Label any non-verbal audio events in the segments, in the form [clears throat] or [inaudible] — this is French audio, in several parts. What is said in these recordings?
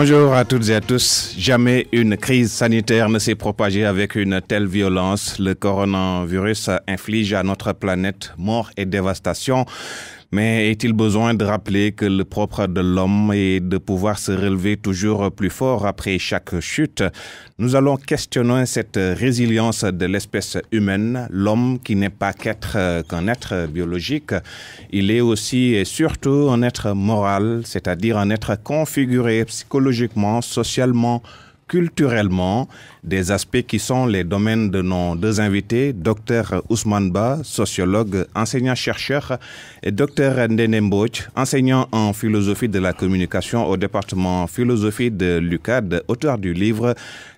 Bonjour à toutes et à tous. Jamais une crise sanitaire ne s'est propagée avec une telle violence. Le coronavirus inflige à notre planète mort et dévastation. Mais est-il besoin de rappeler que le propre de l'homme est de pouvoir se relever toujours plus fort après chaque chute Nous allons questionner cette résilience de l'espèce humaine, l'homme qui n'est pas qu'être euh, qu'un être biologique. Il est aussi et surtout un être moral, c'est-à-dire un être configuré psychologiquement, socialement, culturellement des aspects qui sont les domaines de nos deux invités, Dr Ousmane Ba, sociologue, enseignant-chercheur, et Dr Ndenemboch, enseignant en philosophie de la communication au département philosophie de l'UCAD, auteur du livre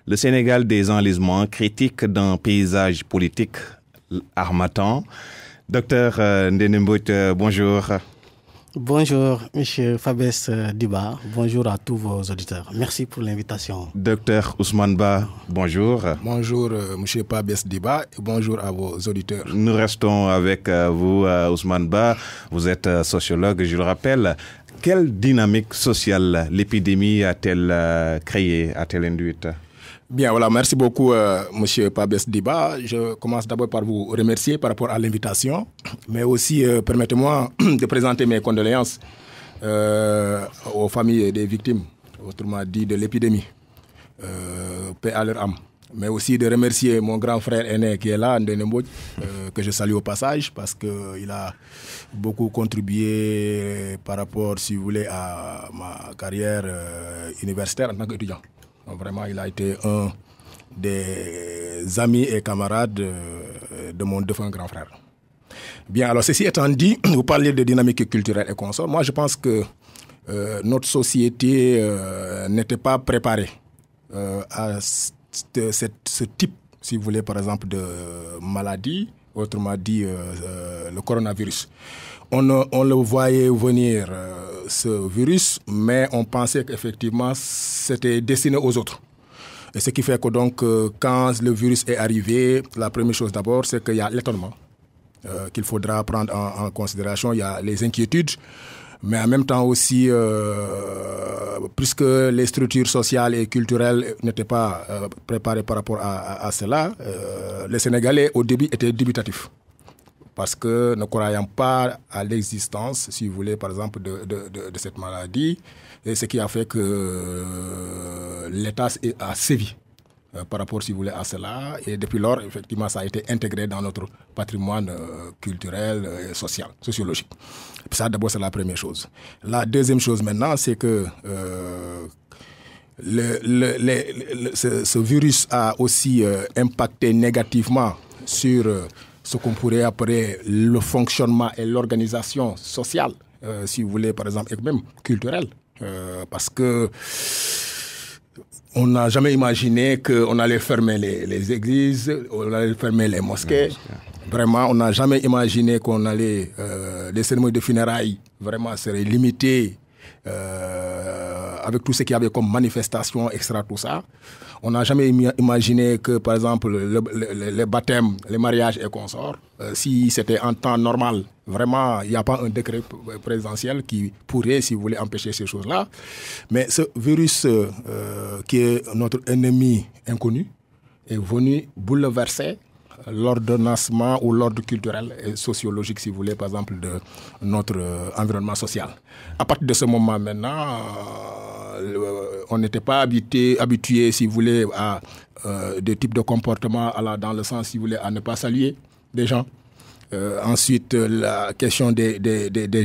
Le Sénégal des enlisements, critique d'un paysage politique armatant. Docteur euh, Ndenemboch, euh, bonjour. Bonjour, M. Fabès Diba. Bonjour à tous vos auditeurs. Merci pour l'invitation. Docteur Ousmane Ba, bonjour. Bonjour, euh, M. Fabès Diba. bonjour à vos auditeurs. Nous restons avec euh, vous, euh, Ousmane Ba. Vous êtes sociologue, je le rappelle. Quelle dynamique sociale l'épidémie a-t-elle créée, a-t-elle induite Bien, voilà, merci beaucoup, M. Euh, monsieur Pabes Diba. Je commence d'abord par vous remercier par rapport à l'invitation, mais aussi, euh, permettez-moi [clears throat] de présenter mes condoléances euh, aux familles des victimes, autrement dit de l'épidémie. paix à leur âme. Mais aussi de remercier mon grand frère aîné qui est là, Ndenembo, que je salue au passage parce qu'il a beaucoup contribué par rapport, si vous voulez, à ma carrière universitaire en tant qu'étudiant. Vraiment, il a été un des amis et camarades euh, de, mon défunt grand frère. Bien, alors ceci étant dit, [clears throat] vous parlez de dynamique culturelle et consort. Moi, je pense que euh, notre société euh, n'était pas préparée à ce type, si vous voulez, par exemple, de maladie, autrement dit, le coronavirus on, le voyait venir, euh, ce virus, mais on pensait qu'effectivement, c'était destiné aux autres. Et ce qui fait que donc, euh, quand le virus est arrivé, la première chose d'abord, c'est qu'il y a l'étonnement euh, qu'il faudra prendre en, considération, il y a les inquiétudes. Mais en même temps aussi, puisque les structures sociales et culturelles n'étaient pas préparées par rapport à, à cela, les Sénégalais au début étaient dubitatifs parce que ne croyant pas à l'existence, si vous voulez, par exemple, de, cette maladie, et ce qui a fait que euh, l'État a sévi euh, par rapport, si vous voulez, à cela. Et depuis lors, effectivement, ça a été intégré dans notre patrimoine euh, culturel et social, sociologique. Ça, d'abord, c'est la première chose. La deuxième chose maintenant, c'est que ce, ce, virus a aussi impacté négativement sur ce qu'on pourrait appeler le fonctionnement et l'organisation sociale, euh, si vous voulez, par exemple, et même culturelle. Euh, parce que on n'a jamais imaginé qu'on allait fermer les, églises, on allait fermer les mosquées. Vraiment, on n'a jamais imaginé qu'on allait... Euh, les cérémonies de funérailles, vraiment, seraient limitées avec tout ce qu'il y avait comme manifestation extra, tout ça. On n'a jamais imaginé que, par exemple, les baptêmes, les mariages et consorts, euh, si c'était en temps normal, vraiment, il n'y a pas un décret présidentiel qui pourrait, si vous voulez, empêcher ces choses-là. Mais ce virus euh, euh, qui est notre ennemi inconnu est venu bouleverser l'ordonnancement ou l'ordre culturel et sociologique, si vous voulez, par exemple, de notre environnement social. À partir de ce moment maintenant, euh, on n'était pas habité, habitué, si vous voulez, à euh, des types de comportements dans le sens, si vous voulez, à ne pas saluer des gens. Euh, ensuite, la question des,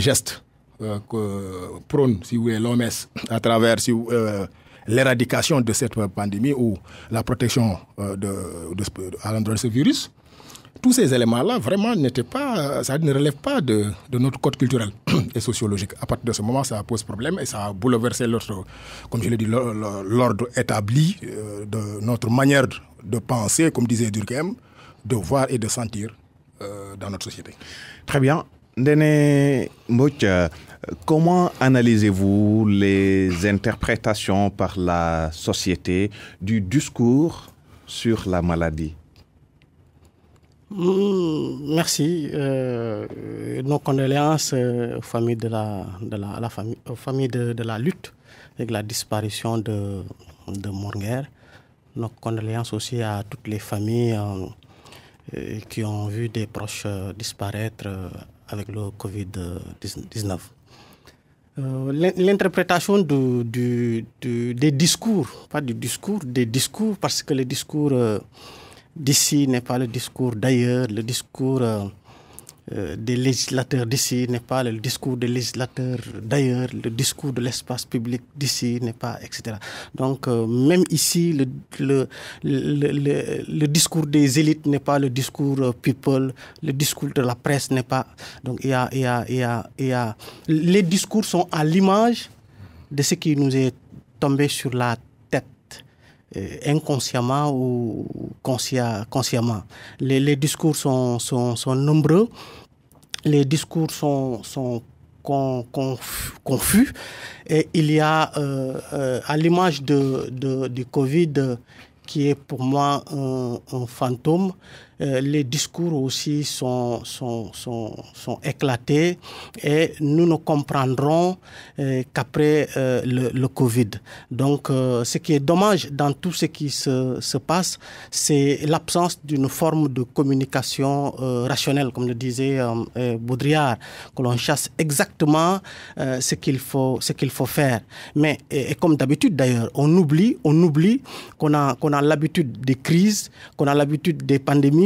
gestes que prône, si vous voulez, l'OMS à travers l'éradication de cette pandémie ou la protection à l'endroit de ce virus tous ces éléments-là, vraiment, n'étaient pas, ça ne relève pas de, notre code culturel [clears throat] et sociologique. À partir de ce moment, ça pose problème et ça a bouleversé l'ordre, comme je l'ai dit, l'ordre établi euh, de notre manière de penser, comme disait Durkheim, de voir et de sentir euh, dans notre société. Très bien. Dene euh, comment analysez-vous les interprétations par la société du discours sur la maladie Mm, merci. Euh, nos condoléances euh, aux familles de la, de la, famille, de, la lutte avec la disparition de, de Nos condoléances aussi à toutes les familles euh, qui ont vu des proches disparaître avec le Covid-19. L'interprétation des discours, pas du discours, des discours, parce que les discours d'ici n'est pas le discours d'ailleurs, le discours euh, euh, des législateurs d'ici n'est pas le discours des législateurs d'ailleurs, le discours de l'espace public d'ici n'est pas, etc. Donc euh, même ici, le, le, le, le, discours des élites n'est pas le discours people, le discours de la presse n'est pas... Donc il y a, y a, y a, y a... Les discours sont à l'image de ce qui nous est tombé sur la euh, inconsciemment ou consciemment. Les, discours sont, nombreux, les discours sont, confus et il y a, euh, euh, à l'image de, du Covid, qui est pour moi un, un fantôme, euh, les discours aussi sont, sont, sont, éclatés et nous ne comprendrons euh, qu'après euh, le, Covid. Donc, ce qui est dommage dans tout ce qui se, se passe, c'est l'absence d'une forme de communication rationnelle, comme le disait Baudrillard, que l'on chasse exactement ce qu'il faut, ce qu'il faut faire. Mais et comme d'habitude d'ailleurs, on oublie, on oublie qu'on a, qu'on a l'habitude des crises, qu'on a l'habitude des pandémies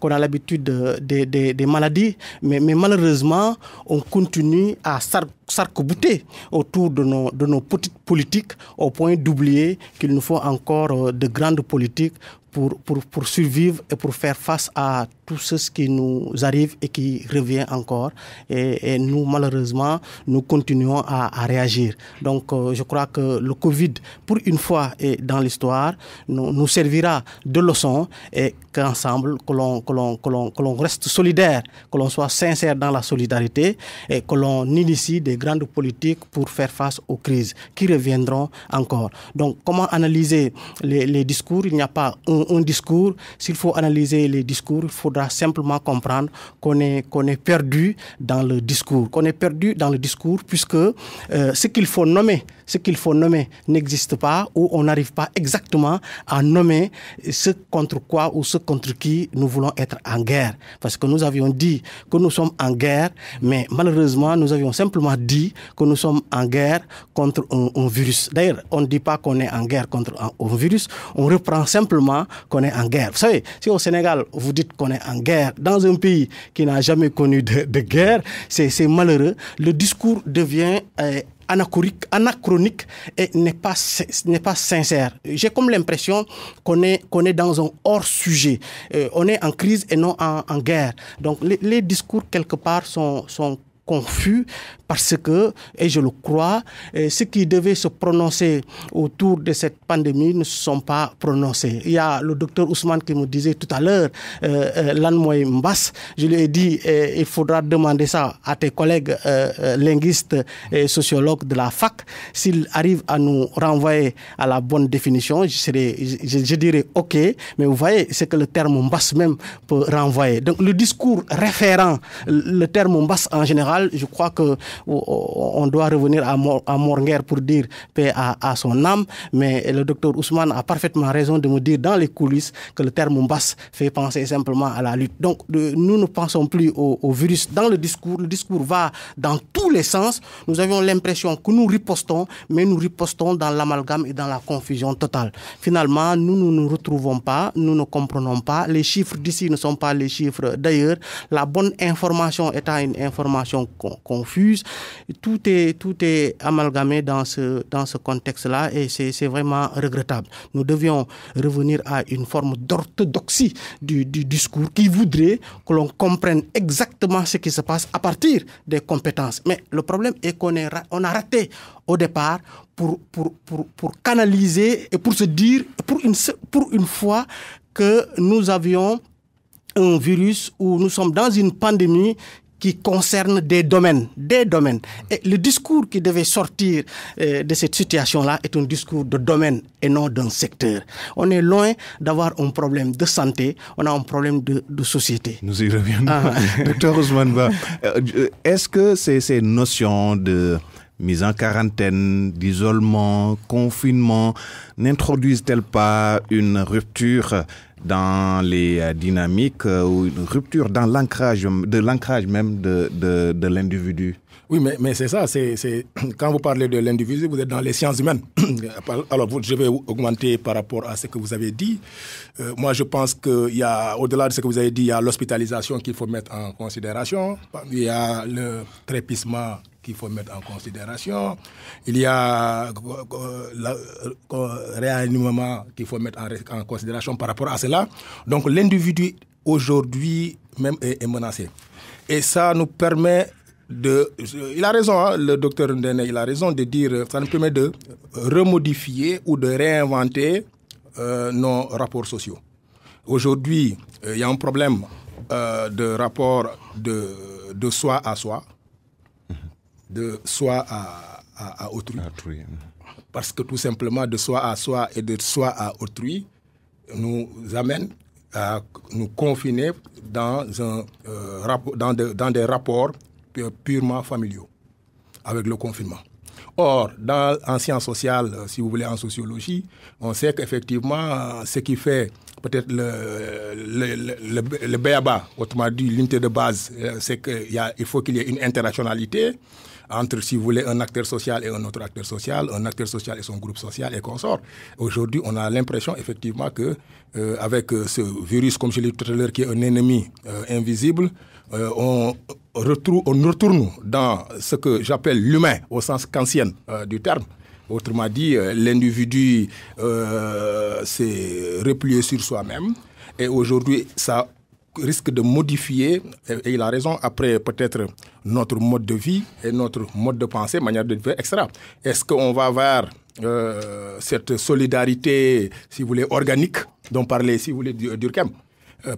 qu'on a l'habitude des maladies, mais, malheureusement, on continue à s'arc-bouter autour de nos, de nos petites politiques au point d'oublier qu'il nous faut encore euh, de grandes politiques pour, pour, pour survivre et pour faire face à tout ce qui nous arrive et qui revient encore. Et, nous, malheureusement, nous continuons à, réagir. Donc, euh, je crois que le Covid, pour une fois et dans l'histoire, nous, nous, servira de leçon et qu'ensemble, que l'on que l'on que l'on reste solidaire, que l'on soit sincère dans la solidarité et que l'on initie des grandes politiques pour faire face aux crises qui reviendront encore. Donc, comment analyser les, discours Il n'y a pas un, un discours. S'il faut analyser les discours, il faut simplement comprendre qu'on est, est perdu dans le discours, qu'on est perdu dans le discours puisque euh, ce qu'il faut nommer, ce qu'il faut nommer n'existe pas ou on n'arrive pas exactement à nommer ce contre quoi ou ce contre qui nous voulons être en guerre. Parce que nous avions dit que nous sommes en guerre, mais malheureusement, nous avions simplement dit que nous sommes en guerre contre un, virus. D'ailleurs, on ne dit pas qu'on est en guerre contre un, un virus, on reprend simplement qu'on est en guerre. Vous savez, si au Sénégal, vous dites qu'on est en guerre, dans un pays qui n'a jamais connu de, guerre, c'est malheureux. Le discours devient euh, anachronique, et n'est pas, n'est pas sincère. J'ai comme l'impression qu'on est, dans un hors-sujet. Euh, on est en crise et non en, guerre. Donc les, discours, quelque part, sont, sont confus parce que, et je le crois, ce qui devait se prononcer autour de cette pandémie ne se sont pas prononcés. Il y a le docteur Ousmane qui me disait tout à l'heure, euh, euh Mbass, je lui ai dit, eh, il faudra demander ça à tes collègues euh, euh, linguistes et sociologues de la fac. S'ils arrivent à nous renvoyer à la bonne définition, je, je, dirais OK, mais vous voyez, c'est que le terme Mbass même peut renvoyer. Donc le discours référent, le terme Mbass en général, je crois que on doit revenir à, Mor à Morguer pour dire paix à, son âme. Mais le docteur Ousmane a parfaitement raison de me dire dans les coulisses que le terme Mbass fait penser simplement à la lutte. Donc nous ne pensons plus au, virus. Dans le discours, le discours va dans tous les sens. Nous avions l'impression que nous ripostons, mais nous ripostons dans l'amalgame et dans la confusion totale. Finalement, nous ne nous, nous retrouvons pas, nous ne comprenons pas. Les chiffres d'ici ne sont pas les chiffres d'ailleurs. La bonne information étant une information confuse, tout est, tout est amalgamé dans ce, dans ce contexte-là et c'est vraiment regrettable. Nous devions revenir à une forme d'orthodoxie du, discours qui voudrait que l'on comprenne exactement ce qui se passe à partir des compétences. Mais le problème est qu'on on a raté au départ pour, pour, canaliser et pour se dire, pour une, pour une fois, que nous avions un virus où nous sommes dans une pandémie qui concerne des domaines, des domaines. Et le discours qui devait sortir euh, de cette situation-là est un discours de domaine et non d'un secteur. On est loin d'avoir un problème de santé, on a un problème de, société. Nous y reviendrons. Ah. [laughs] Docteur euh, euh, est-ce que ces notions de mise en quarantaine, d'isolement, confinement n'introduisent-elles pas une rupture dans les euh, dynamiques euh, ou une rupture dans l'ancrage, de l'ancrage même de, de, de l'individu oui, mais, c'est ça. C'est, [clears throat] quand vous parlez de l'individu, vous êtes dans les sciences humaines. [clears throat] Alors, je vais augmenter par rapport à ce que vous avez dit. Euh, moi, je pense qu'il y a, au-delà de ce que vous avez dit, il y a l'hospitalisation qu'il faut mettre en considération. Il y a le trépissement qu'il faut mettre en considération. Il y a euh, le euh, réanimement qu'il faut mettre en, considération par rapport à cela. Donc l'individu aujourd'hui même est menacé. Et ça nous permet euh, il a raison, hein, le docteur Ndene, il a raison de dire, ça nous permet de remodifier ou de réinventer euh, nos rapports sociaux. Aujourd'hui, euh, il y a un problème de rapport de, de, soi à soi, de soi à, autrui. Hein. Parce que tout simplement, de soi à soi et de soi à autrui nous amène à nous confiner dans, un, dans, dans des rapports euh, purement familiaux avec le confinement. Or, dans, en sciences sociales, euh, si vous voulez, en sociologie, on sait qu'effectivement, euh, ce qui fait peut-être le, le, le, le, BABA, autrement dit l'unité de base, c'est qu'il faut qu'il y ait une interactionnalité entre, si vous voulez, un acteur social et un autre acteur social, un acteur social et son groupe social et consort. Aujourd'hui, on a l'impression effectivement que avec ce virus, comme je l'ai dit tout à l'heure, qui est un ennemi invisible, euh, on, retrouve, retourne dans ce que j'appelle l'humain au sens kantien euh, du terme. Autrement dit, euh, l'individu s'est replié sur soi-même et aujourd'hui, ça risque de modifier, et, il a raison, après peut-être notre mode de vie et notre mode de pensée, manière de vivre, etc. Est-ce qu'on va avoir cette solidarité, si vous voulez, organique dont parlait, si vous voulez, Durkheim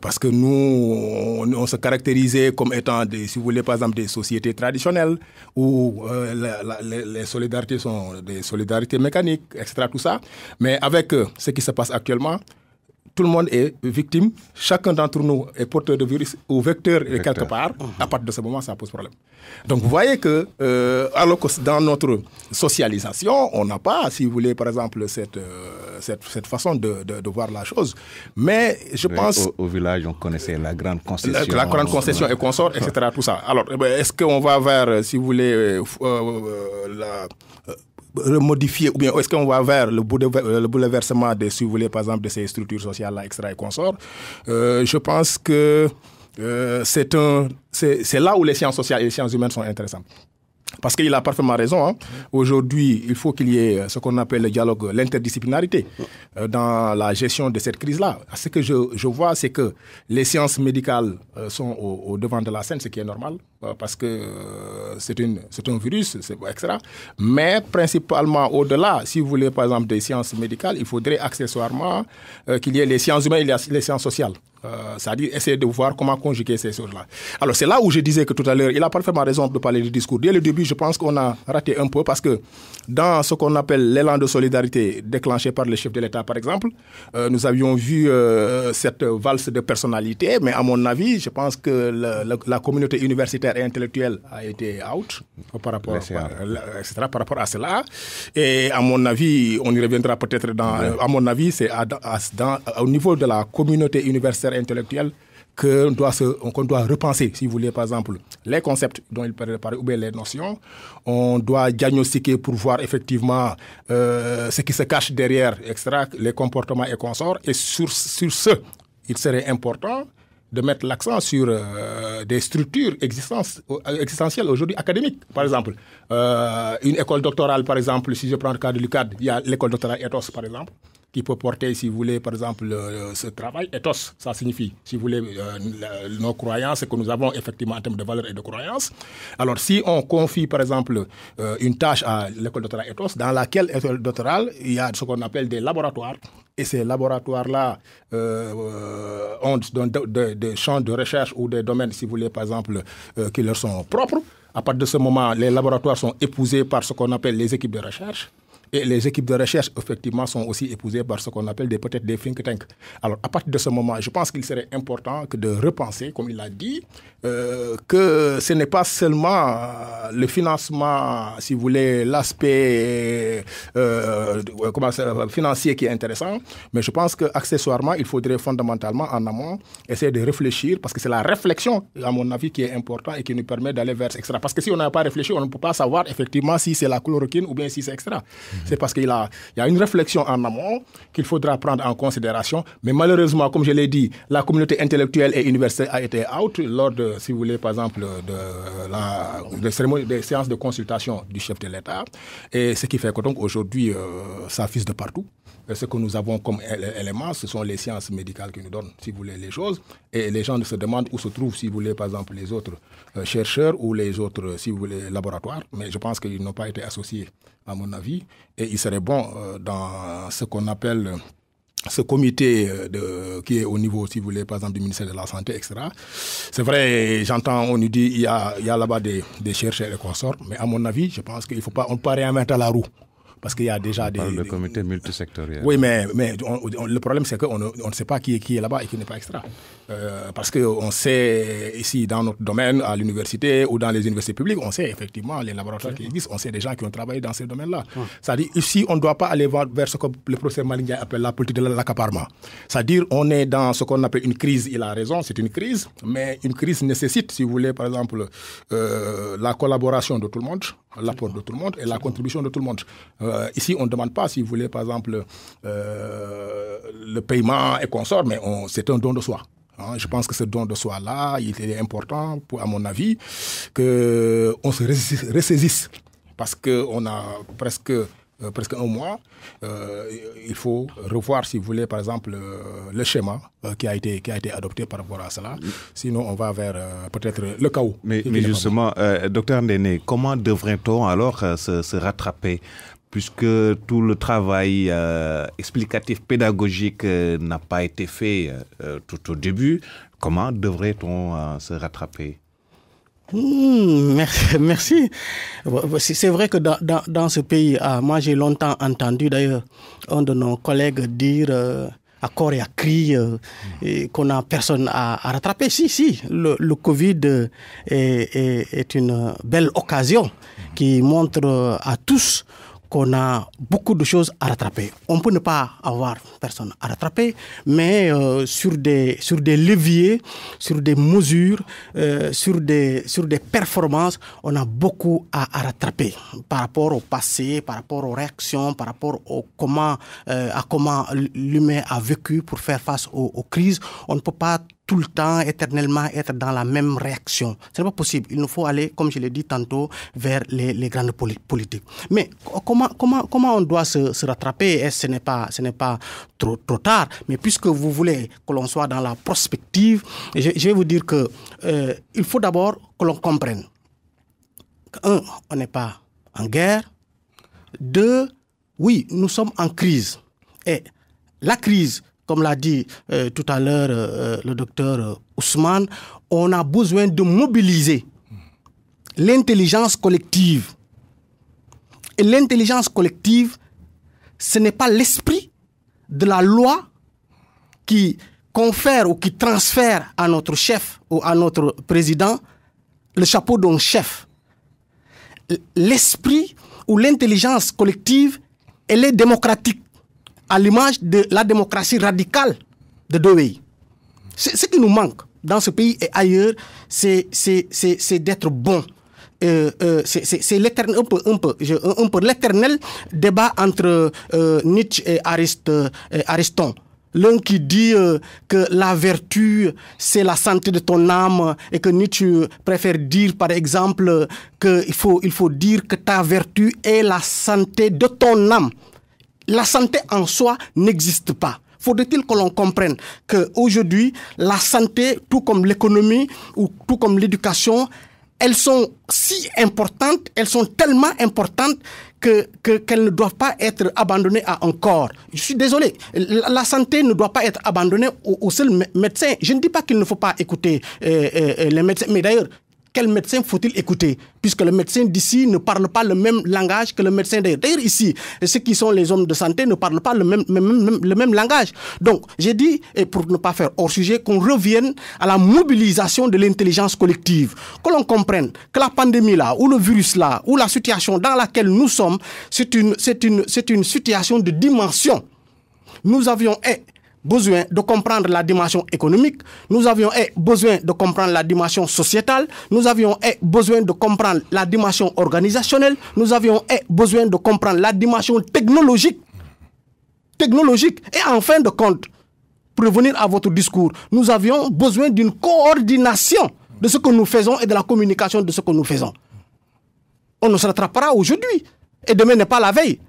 parce que nous, se caractériser comme étant, des, si vous voulez, par exemple, des sociétés traditionnelles où euh, les, solidarités sont des solidarités mécaniques, etc. Tout ça. Mais avec euh, ce qui se passe actuellement, tout le monde est victime, chacun d'entre nous est porteur de virus ou vecteur, quelque part, mhm. à partir de ce moment, ça pose problème. Donc vous voyez que, euh, alors dans notre socialisation, on n'a pas, si vous voulez, par exemple, cette, euh, cette, façon de, voir la chose. Mais je pense... Au, village, on connaissait la grande concession. La, grande concession et consort, etc. Tout ça. Alors, eh ben, est-ce qu'on va vers, euh, si vous voulez, la remodifier ou bien est-ce qu'on va vers le, bouleversement euh, des, si vous voulez, par exemple, de ces structures sociales-là, extra et consorts euh, Je pense que euh, c'est là où les sciences sociales et les sciences humaines sont intéressantes. Parce qu'il a parfaitement raison. Hein. Aujourd'hui, il faut qu'il y ait euh, ce qu'on appelle le dialogue, euh, l'interdisciplinarité euh, dans la gestion de cette crise-là. Ce que je, vois, c'est que les sciences médicales sont au, devant de la scène, ce qui est normal, parce que c'est un virus, etc. Mais principalement au-delà, si vous voulez par exemple des sciences médicales, il faudrait accessoirement qu'il y ait les sciences humaines et les sciences sociales. Euh, c'est-à-dire essayer de voir comment conjuguer ces choses-là. Alors c'est là où je disais que tout à l'heure, il a parfaitement raison de parler du discours. Dès le début, je pense qu'on a raté un peu parce que dans ce qu'on appelle l'élan de solidarité déclenché par le chef de l'État, par exemple, euh, nous avions vu euh, cette valse de personnalité, mais à mon avis, je pense que la communauté universitaire et intellectuelle a été out par rapport, à, par rapport à cela. Et à mon avis, on y reviendra peut-être dans... À mon avis, c'est au niveau de la communauté universitaire intellectuelle intellectuel qu'on doit, doit repenser, si vous voulez, par exemple, les concepts dont il parlait, ou bien les notions. On doit diagnostiquer pour voir effectivement euh, ce qui se cache derrière, etc., les comportements et consorts. Et sur, sur ce, il serait important de mettre l'accent sur euh, des structures euh, existentielles aujourd'hui académiques. Par exemple, une école doctorale, par exemple, si je prends le cas de l'UCAD, il y a l'école doctorale Ethos, par exemple qui peut porter, si vous voulez, par exemple, euh, ce travail. Ethos, ça signifie, si vous voulez, euh, nos croyances que nous avons effectivement en termes de valeurs et de croyances. Alors, si on confie, par exemple, euh, une tâche à l'école doctorale Ethos, dans laquelle école doctorale, il y a ce qu'on appelle des laboratoires. Et ces laboratoires-là ont des champs de recherche ou des domaines, si vous voulez, par exemple, qui leur sont propres. À partir de ce moment, les laboratoires sont épousés par ce qu'on appelle les équipes de recherche. Et les équipes de recherche, effectivement, sont aussi épousées par ce qu'on appelle peut-être des think tanks. Alors, à partir de ce moment, je pense qu'il serait important que de repenser, comme il l'a dit, euh, que ce n'est pas seulement euh, le financement, si vous voulez, l'aspect euh, financier qui est intéressant, mais je pense que accessoirement, il faudrait fondamentalement en amont essayer de réfléchir, parce que c'est la réflexion, à mon avis, qui est importante et qui nous permet d'aller vers extra. Parce que si on n'a pas réfléchi, on ne peut pas savoir effectivement si c'est la chloroquine ou bien si c'est extra. Mhm. C'est parce qu'il y a, il a une réflexion en amont qu'il faudra prendre en considération, mais malheureusement, comme je l'ai dit, la communauté intellectuelle et universitaire a été out lors de si vous voulez, par exemple, de la, des, séances de consultation du chef de l'État. Et ce qui fait que donc aujourd'hui, euh, ça fisse de partout. Et ce que nous avons comme élément, ce sont les sciences médicales qui nous donnent, si vous voulez, les choses. Et les gens se demandent où se trouvent, si vous voulez, par exemple, les autres euh, chercheurs ou les autres, si vous voulez, laboratoires. Mais je pense qu'ils n'ont pas été associés, à mon avis. Et il serait bon, euh, dans ce qu'on appelle ce comité euh, de, qui est au niveau, si vous voulez, par exemple, du ministère de la Santé, etc. C'est vrai, j'entends, on nous dit, il y a, a là-bas des, chercheurs et consorts, mais à mon avis, je pense qu'il ne faut pas, on peut réinventer la roue parce qu'il y a déjà on des. de comité multisectoriel. Oui, mais, mais le problème, c'est qu'on ne, sait pas qui est, qui est là-bas et qui n'est pas extra. Euh, parce qu'on sait ici, dans notre domaine, à l'université ou dans les universités publiques, on sait effectivement les laboratoires qui existent, on sait des gens qui ont travaillé dans ces domaines-là. C'est-à-dire, ici, on ne doit pas aller vers ce que le professeur Malinga appelle la politique de l'accaparement. C'est-à-dire, on est dans ce qu'on appelle une crise. Il a raison, c'est une crise, mais une crise nécessite, si vous voulez, par exemple, euh, la collaboration de tout le monde, l'apport de tout le monde et la contribution de tout le monde. Euh, euh, ici, on ne demande pas, si vous voulez, par exemple, euh, le paiement et consort, mais c'est un don de soi. Hein, je pense que ce don de soi-là, il est important, à mon avis, qu'on se ressaisisse. Parce qu'on a presque euh, presque un mois, il faut revoir, si vous voulez, par exemple, le schéma qui, a été, qui a été adopté par rapport à cela. Sinon, on va vers peut-être le chaos. Mais, justement, docteur Néné, comment devrait-on alors se rattraper puisque tout le travail euh, explicatif pédagogique euh, n'a pas été fait euh, tout au début. Comment devrait-on se rattraper hmm, Merci. [laughs] Merci. C'est vrai que dans, ce pays, ah, moi j'ai longtemps entendu d'ailleurs un de nos collègues dire à corps et à cri qu'on n'a personne à, rattraper. Si, si, le, Covid est, une belle occasion qui montre à tous qu'on a beaucoup de choses à rattraper. On peut ne pas avoir personne à rattraper, mais euh, sur, des, sur des leviers, sur des mesures, euh, sur, des, sur des performances, on a beaucoup à, rattraper par rapport au passé, par rapport aux réactions, par rapport au comment, euh, à comment l'humain a vécu pour faire face aux, aux crises. On ne peut pas tout le temps, éternellement être dans la même réaction. Ce n'est pas possible. Il nous faut aller, comme je l'ai dit tantôt, vers les, grandes politiques. Mais comment, comment, comment on doit se, rattraper et Ce n'est pas, ce n'est pas trop, trop tard. Mais puisque vous voulez que l'on soit dans la prospective, je, vais vous dire que euh, il faut d'abord que l'on comprenne. Un, on n'est pas en guerre. Deux, oui, nous sommes en crise. Et la crise, comme l'a dit euh, tout à l'heure euh, euh, le docteur Ousmane, on a besoin de mobiliser l'intelligence collective. Et l'intelligence collective, ce n'est pas l'esprit de la loi qui confère ou qui transfère à notre chef ou à notre président le chapeau d'un chef. L'esprit ou l'intelligence collective, elle est démocratique à l'image de la démocratie radicale de pays. Ce qui nous manque dans ce pays et ailleurs, c'est d'être bon. Euh, euh, c'est l'éternel, un peu, un peu, un l'éternel débat entre euh, Nietzsche et, Ariston. L'un qui dit que la vertu, c'est la santé de ton âme et que Nietzsche préfère dire, par exemple, qu'il faut, il faut dire que ta vertu est la santé de ton âme la santé en soi n'existe pas. Faudrait-il que l'on comprenne qu'aujourd'hui, la santé, tout comme l'économie ou tout comme l'éducation, elles sont si importantes, elles sont tellement importantes que qu'elles ne doivent pas être abandonnées à un corps. Je suis désolé, la, santé ne doit pas être abandonnée aux, seuls médecins. Je ne dis pas qu'il ne faut pas écouter euh, euh, euh, les médecins, mais d'ailleurs, quel médecin faut-il écouter Puisque le médecin d'ici ne parle pas le même langage que le médecin d'ailleurs. D'ailleurs, ici, ceux qui sont les hommes de santé ne parlent pas le même, le même langage. Donc, j'ai dit, et pour ne pas faire hors sujet, qu'on revienne à la mobilisation de l'intelligence collective. Que l'on comprenne que la pandémie là, ou le virus là, ou la situation dans laquelle nous sommes, c'est une, une, une situation de dimension. Nous avions besoin de comprendre la dimension économique, nous avions eh, besoin de comprendre la dimension sociétale, nous avions eh, besoin de comprendre la dimension organisationnelle, nous avions eh, besoin de comprendre la dimension technologique. Technologique. Et en fin de compte, pour revenir à votre discours, nous avions besoin d'une coordination de ce que nous faisons et de la communication de ce que nous faisons. On ne se rattrapera aujourd'hui et demain n'est pas la veille.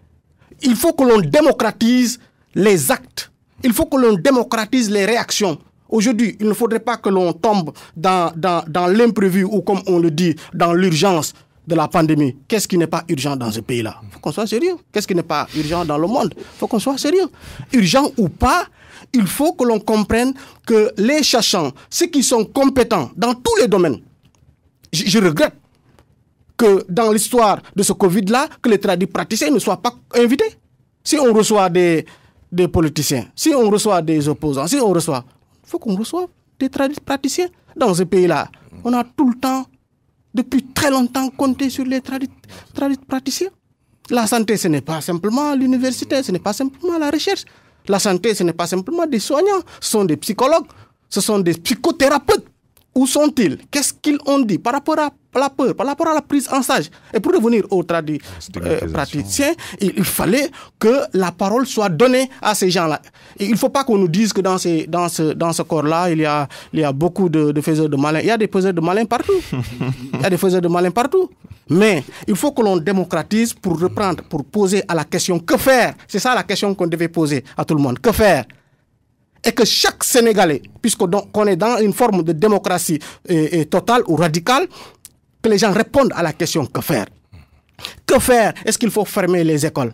Il faut que l'on démocratise les actes il faut que l'on démocratise les réactions. Aujourd'hui, il ne faudrait pas que l'on tombe dans, l'imprévu ou, comme on le dit, dans l'urgence de la pandémie. Qu'est-ce qui n'est pas urgent dans ce pays-là Il faut qu'on soit sérieux. Qu'est-ce qui n'est pas urgent dans le monde Il faut qu'on soit sérieux. Urgent ou pas, il faut que l'on comprenne que les cherchants, ceux qui sont compétents dans tous les domaines, je, regrette que dans l'histoire de ce Covid-là, que les traduits praticiens ne soient pas invités. Si on reçoit des, des politiciens, si on reçoit des opposants, si on reçoit, il faut qu'on reçoive des praticiens. Dans ce pays-là, on a tout le temps, depuis très longtemps, compté sur les praticiens. La santé, ce n'est pas simplement l'université, ce n'est pas simplement la recherche. La santé, ce n'est pas simplement des soignants, ce sont des psychologues, ce sont des psychothérapeutes. Où sont-ils Qu'est-ce qu'ils ont dit par rapport à la peur, par rapport à la prise en charge Et pour revenir au traduit ah, euh, praticien, il, fallait que la parole soit donnée à ces gens-là. il ne faut pas qu'on nous dise que dans, ce, corps-là, il, y a, beaucoup de, de faiseurs de malins. Il y a des faiseurs de malins partout. il y a des faiseurs de malins partout. Mais il faut que l'on démocratise pour reprendre, pour poser à la question que faire. C'est ça la question qu'on devait poser à tout le monde. Que faire et que chaque Sénégalais, puisqu'on est dans une forme de démocratie euh, euh, totale ou radicale, que les gens répondent à la question que faire Que faire Est-ce qu'il faut fermer les écoles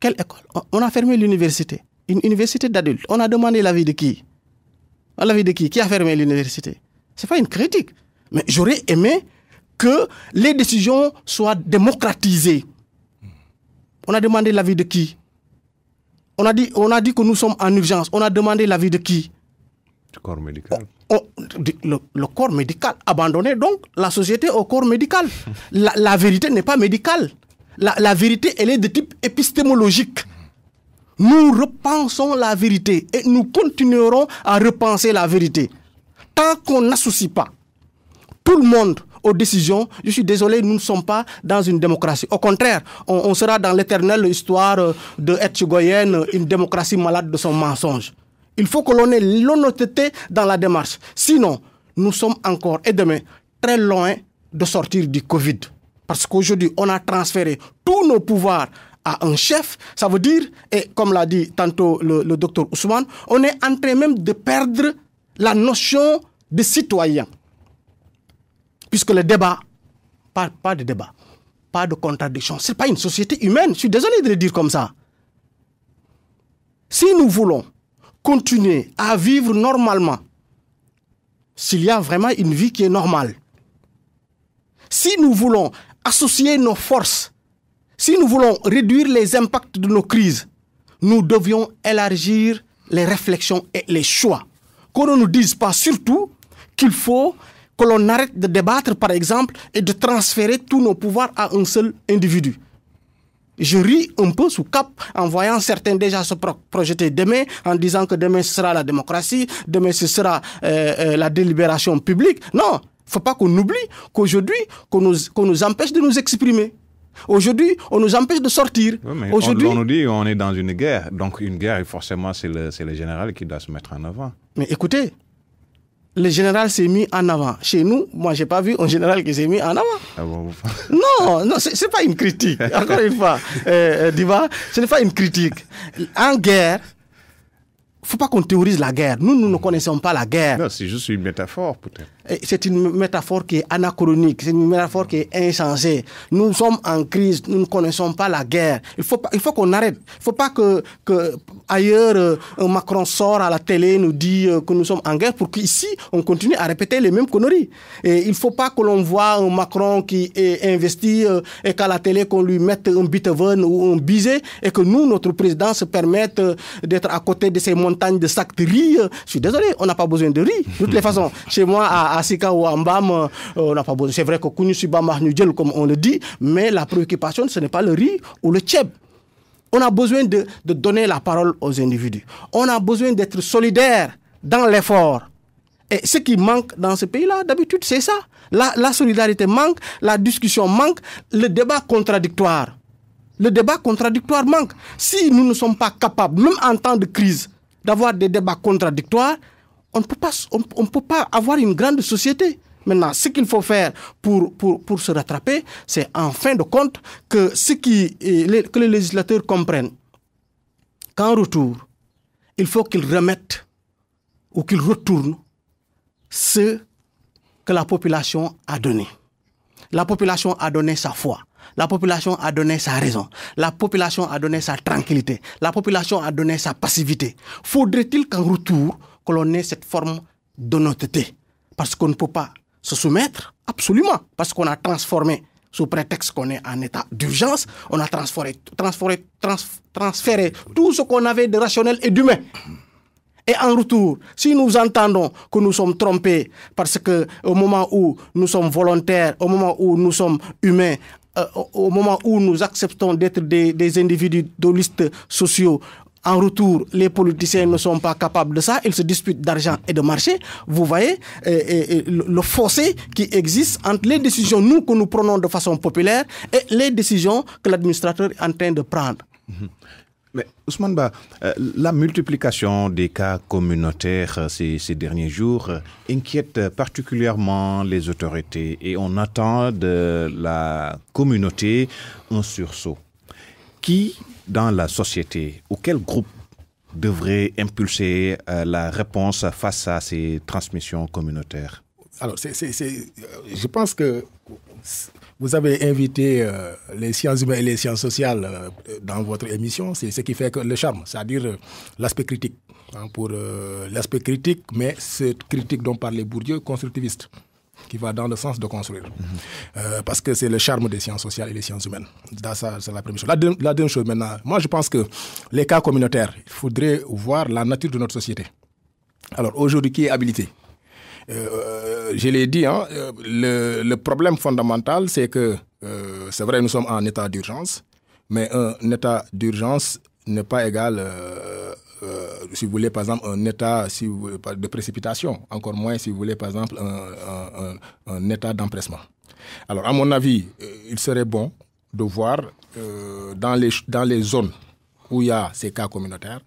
Quelle école On a fermé l'université, une université d'adultes. On a demandé l'avis de qui L'avis de qui Qui a fermé l'université Ce n'est pas une critique. Mais j'aurais aimé que les décisions soient démocratisées. On a demandé l'avis de qui on a dit, on a dit que nous sommes en urgence. On a demandé l'avis de qui Du corps médical. Oh, oh, le, corps médical. Abandonner donc la société au corps médical. [laughs] la, vérité n'est pas médicale. La, la, vérité, elle est de type épistémologique. Nous repensons la vérité et nous continuerons à repenser la vérité. Tant qu'on n'associe pas tout le monde aux décisions. Je suis désolé, nous ne sommes pas dans une démocratie. Au contraire, on, sera dans l'éternelle histoire euh, de goyenne euh, une démocratie malade de son mensonge. Il faut que l'on ait l'honnêteté dans la démarche. Sinon, nous sommes encore, et demain, très loin de sortir du Covid. Parce qu'aujourd'hui, on a transféré tous nos pouvoirs à un chef. Ça veut dire, et comme l'a dit tantôt le, le docteur Ousmane, on est en train même de perdre la notion de citoyen puisque le débat, pas, pas de débat, pas de contradiction. Ce n'est pas une société humaine, je suis désolé de le dire comme ça. Si nous voulons continuer à vivre normalement, s'il y a vraiment une vie qui est normale, si nous voulons associer nos forces, si nous voulons réduire les impacts de nos crises, nous devions élargir les réflexions et les choix. Qu'on ne nous dise pas surtout qu'il faut que l'on arrête de débattre, par exemple, et de transférer tous nos pouvoirs à un seul individu. Je ris un peu sous cap en voyant certains déjà se projeter demain en disant que demain ce sera la démocratie, demain ce sera euh, euh, la délibération publique. Non, faut pas qu'on oublie qu'aujourd'hui, qu'on nous, nous empêche de nous exprimer. Aujourd'hui, on nous empêche de sortir. Aujourd'hui, on, nous dit qu'on est dans une guerre. Donc une guerre, forcément, c'est le, le général qui doit se mettre en avant. Mais écoutez, le général s'est mis en avant. Chez nous, moi, je n'ai pas vu un général qui s'est mis en avant. Ah [laughs] non, non, c'est pas une critique. [laughs] Encore une fois, euh, euh, Diva, ce n'est pas une critique. En guerre, il ne faut pas qu'on théorise la guerre. Nous, nous ne connaissons pas la guerre. Non, c'est juste une métaphore, peut-être c'est une métaphore qui est anachronique, c'est une métaphore qui est inchangée Nous sommes en crise, nous ne connaissons pas la guerre. Il faut, il faut qu'on arrête. Il ne faut pas que, que ailleurs euh, Macron sort à la télé nous dit euh, que nous sommes en guerre pour qu'ici on continue à répéter les mêmes conneries. Et il ne faut pas que l'on voit un Macron qui est investi euh, et qu'à la télé qu'on lui mette un Beethoven ou un Bizet et que nous, notre président, se permette d'être à côté de ces montagnes de sacs de riz. Je suis désolé, on n'a pas besoin de riz. De toutes les façons, chez moi, à asika ou ambam euh, on n'a pas besoin c'est vrai que Kounisubam comme on le dit mais la préoccupation ce n'est pas le riz ou le tchèb on a besoin de, donner la parole aux individus on a besoin d'être solidaire dans l'effort et ce qui manque dans ce pays-là, d'habitude, c'est ça. La, la, solidarité manque, la discussion manque, le débat contradictoire. Le débat contradictoire manque. Si nous ne sommes pas capables, même en temps de crise, d'avoir des débats contradictoires, on ne peut pas, on, peut pas avoir une grande société. Maintenant, ce qu'il faut faire pour, pour, se rattraper, c'est en fin de compte que ce qui, eh, que les législateurs comprennent qu'en retour, il faut qu'ils remettent ou qu'ils retournent ce que la population a donné. La population a donné sa foi. La population a donné sa raison. La population a donné sa tranquillité. La population a donné sa passivité. Faudrait-il qu'en retour, que l'on ait cette forme d'honnêteté. Parce qu'on ne peut pas se soumettre, absolument, parce qu'on a transformé, sous prétexte qu'on est en état d'urgence, on a transformé, transformé transféré tout ce qu'on avait de rationnel et d'humain. Et en retour, si nous entendons que nous sommes trompés, parce que au moment où nous sommes volontaires, au moment où nous sommes humains, euh, au moment où nous acceptons d'être des, des, individus de listes sociaux, en retour, les politiciens ne sont pas capables de ça. Ils se disputent d'argent et de marché. Vous voyez euh, euh, euh, le fossé qui existe entre les décisions, nous, que nous prenons de façon populaire et les décisions que l'administrateur est en train de prendre. Mais Ousmane Ba, la multiplication des cas communautaires ces, derniers jours inquiète particulièrement les autorités et on attend de la communauté un sursaut. Qui dans la société ou quel groupe devrait impulser euh, la réponse face à ces transmissions communautaires Alors, euh, je pense que vous avez invité euh, les sciences humaines et les sciences sociales dans votre émission. C'est ce qui fait que le charme, c'est-à-dire l'aspect critique. Hein, pour l'aspect critique, mais cette critique dont parlait Bourdieu, constructiviste qui va dans le sens de construire. Euh, parce que c'est le charme des sciences sociales et des sciences humaines. c'est la première chose. La, deuxième chose maintenant, moi je pense que les cas communautaires, il faudrait voir la nature de notre société. Alors aujourd'hui, qui est habilité euh, euh, je l'ai dit, hein, le, problème fondamental, c'est que, c'est vrai, nous sommes en état d'urgence, mais un état d'urgence n'est pas égal euh, si vous voulez, par exemple, un état de précipitation, encore moins si vous voulez, par exemple, un, état d'empressement. Alors, à mon avis, euh, il serait bon de voir euh, dans, les, dans les zones où il y a ces cas communautaires,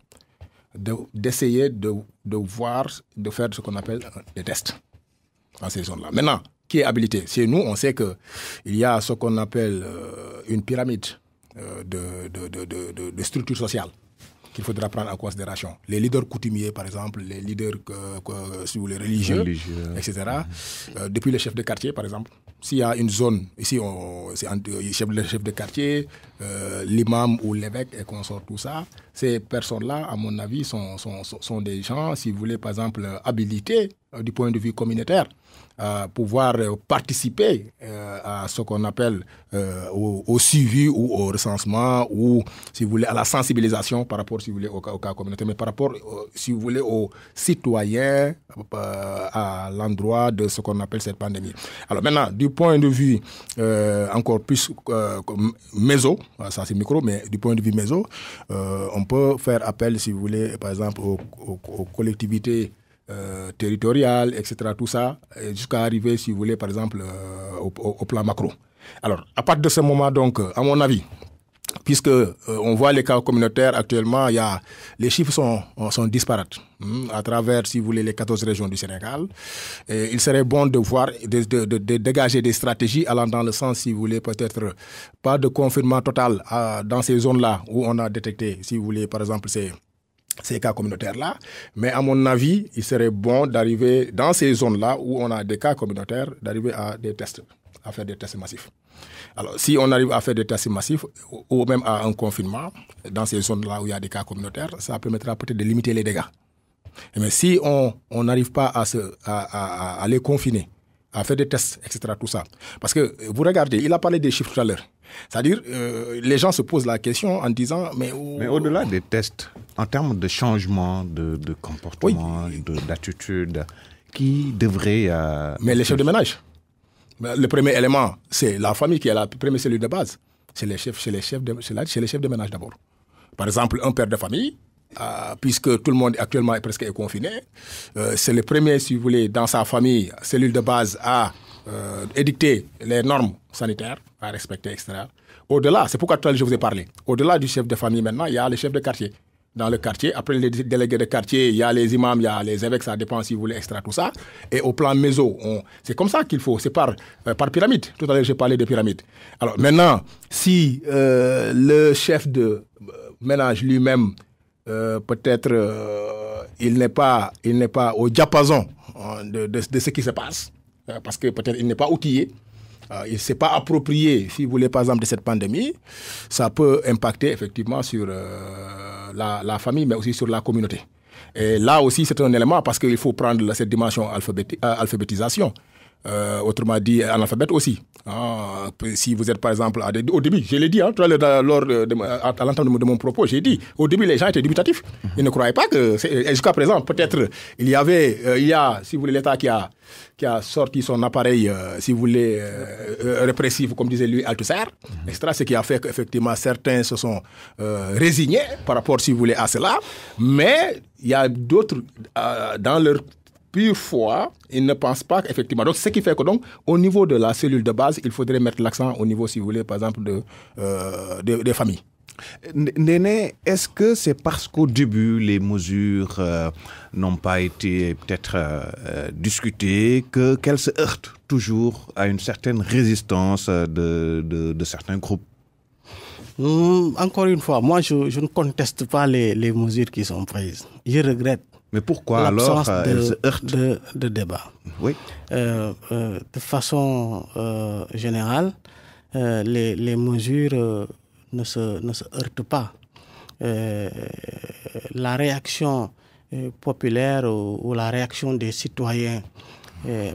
d'essayer de, voir, de faire ce qu'on appelle des tests dans ces zones-là. Maintenant, qui est habilité C'est nous, on sait qu'il y a ce qu'on appelle une pyramide de, de, de structures sociales qu'il faudra prendre en considération. Les leaders coutumiers, par exemple, les leaders que, religieux, etc. Euh, depuis les chefs de quartier, par exemple. S'il y a une zone, ici, c'est le chef de quartier, euh, l'imam ou l'évêque et qu'on sort tout ça, ces personnes-là, à mon avis, sont, sont, sont, des gens, si vous voulez, par exemple, habilités euh, du point de vue communautaire. Euh, pouvoir euh, participer euh, à ce qu'on appelle au, suivi ou au recensement ou, si vous voulez, à la sensibilisation par rapport, si vous voulez, au cas, communautaire, mais par rapport, si vous voulez, aux citoyens à l'endroit de ce qu'on appelle cette pandémie. Alors maintenant, du point de vue encore plus méso, ah, ça c'est micro, mais du point de vue méso, on peut faire appel, si vous voulez, par exemple, aux, aux collectivités euh, territorial, etc., tout ça, jusqu'à arriver, si vous voulez, par exemple, euh, au, plan macro. Alors, à partir de ce moment, donc, euh, à mon avis, puisque euh, on voit les cas communautaires actuellement, y a, les chiffres sont, sont disparates hmm, à travers, si vous voulez, les 14 régions du Sénégal. il serait bon de voir, de, de, dégager des stratégies allant dans le sens, si vous voulez, peut-être pas de confinement total dans ces zones-là où on a détecté, si vous voulez, par exemple, ces, ces cas communautaires-là. Mais à mon avis, il serait bon d'arriver dans ces zones-là où on a des cas communautaires, d'arriver à des tests, à faire des tests massifs. Alors, si on arrive à faire des tests massifs ou même à un confinement dans ces zones-là où il y a des cas communautaires, ça permettra peut-être de limiter les dégâts. Mais si on n'arrive pas à, se, à, les confiner, à faire des tests, etc., tout ça. Parce que vous regardez, il a parlé des chiffres tout à l'heure. C'est-à-dire, euh, les gens se posent la question en disant, mais... mais au-delà des tests, en termes de changement de, comportement, d'attitude, qui devrait... Euh, Mais les chefs de ménage. Le premier élément, c'est la famille qui est la première cellule de base. C'est les chefs, les chefs de, chez les chefs de ménage d'abord. Par exemple, un père de famille, euh, puisque tout le monde actuellement est presque confiné, euh, c'est le premier, si vous voulez, dans sa famille, cellule de base, à édicter les normes sanitaires à respecter, etc. Au-delà, c'est pourquoi je vous ai parlé. Au-delà du chef de famille maintenant, il y a les chefs de quartier dans le quartier. Après les délégués de quartier, il y a les imams, il y a les évêques, ça dépend si vous voulez extra tout ça. Et au plan méso, c'est comme ça qu'il faut, c'est par, euh, par pyramide. Tout à l'heure, j'ai parlé de pyramide. Alors maintenant, si euh, le chef de euh, ménage lui-même, peut-être, il n'est pas, il n'est pas au diapason hein, de, de, ce qui se passe, parce que peut-être il n'est pas outillé. il ne s'est pas approprié, si vous voulez, par exemple, de cette pandémie, ça peut impacter effectivement sur la, famille, mais aussi sur la communauté. Et là aussi, c'est un élément parce qu'il faut prendre cette dimension euh, alphabétisation. Euh, autrement dit analphabète aussi. Ah, si vous êtes par exemple au début, je l'ai dit hein, lors de, à, l'entente de, mon propos, j'ai dit au début les gens étaient dubitatifs, ils ne croyaient pas que jusqu'à présent peut-être il y avait euh, il y a si vous voulez l'État qui a qui a sorti son appareil, euh, si vous voulez, répressif, comme disait lui Althusser, etc. Ce qui a fait qu'effectivement certains se sont résignés par rapport, si vous voulez, à cela. Mais il y a d'autres, dans leur pure foi, ils ne pensent pas effectivement. Donc, ce qui fait que donc, au niveau de la cellule de base, il faudrait mettre l'accent au niveau, si vous voulez, par exemple, de, euh, des familles. Néné, est-ce que c'est parce qu'au début, les mesures euh, n'ont pas été peut-être euh, discutées qu'elles se heurtent toujours à une certaine résistance de, de, certains groupes mmh, Encore une fois, moi, je, ne conteste pas les, les mesures qui sont prises. Je regrette mais pourquoi alors euh, de, de, débat. Oui. Euh, euh, de façon générale, les, mesures ne, se, ne heurtent pas. la réaction populaire ou, la réaction des citoyens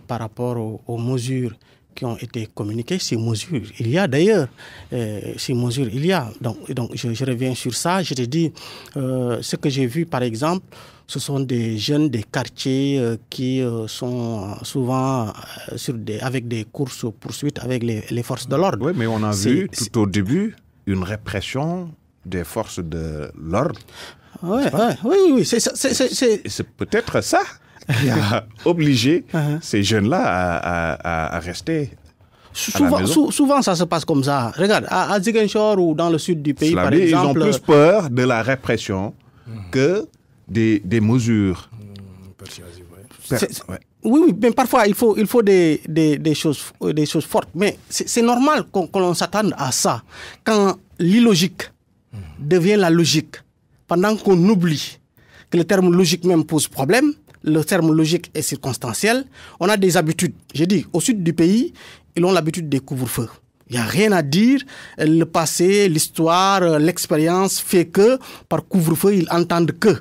par rapport aux, mesures qui ont été communiquées, ces mesures. Il y a d'ailleurs ces mesures, il y a. Donc, donc je, reviens sur ça. Je te dis, ce que j'ai vu, par exemple, ce sont des jeunes des quartiers euh, qui euh, sont euh, souvent sur des, avec des courses poursuites avec les, forces de l'ordre. Oui, mais on a vu tout au début une répression des forces de l'ordre. Ouais, oui, oui, c'est peut-être ça qui a [laughs] obligé uh-huh. ces jeunes-là à, à, à, rester. Souvent, souvent, ça se passe comme ça. Regarde, à, Ziguinchor ou dans le sud du pays, par exemple. Ils ont plus peur de la répression hmm. que des, mesures. Hmm, oui, oui, mais parfois il faut, il faut des, des, choses, euh, des choses fortes. Mais c'est normal qu'on qu s'attende à ça. Quand l'illogique hmm. devient la logique, pendant qu'on oublie que le terme logique même pose problème, le terme logique est circonstanciel, on a des habitudes. J'ai dit, au sud du pays, ils ont l'habitude des couvre-feux. Il n'y a rien à dire. Le passé, l'histoire, l'expérience fait que, par couvre-feu, ils entendent que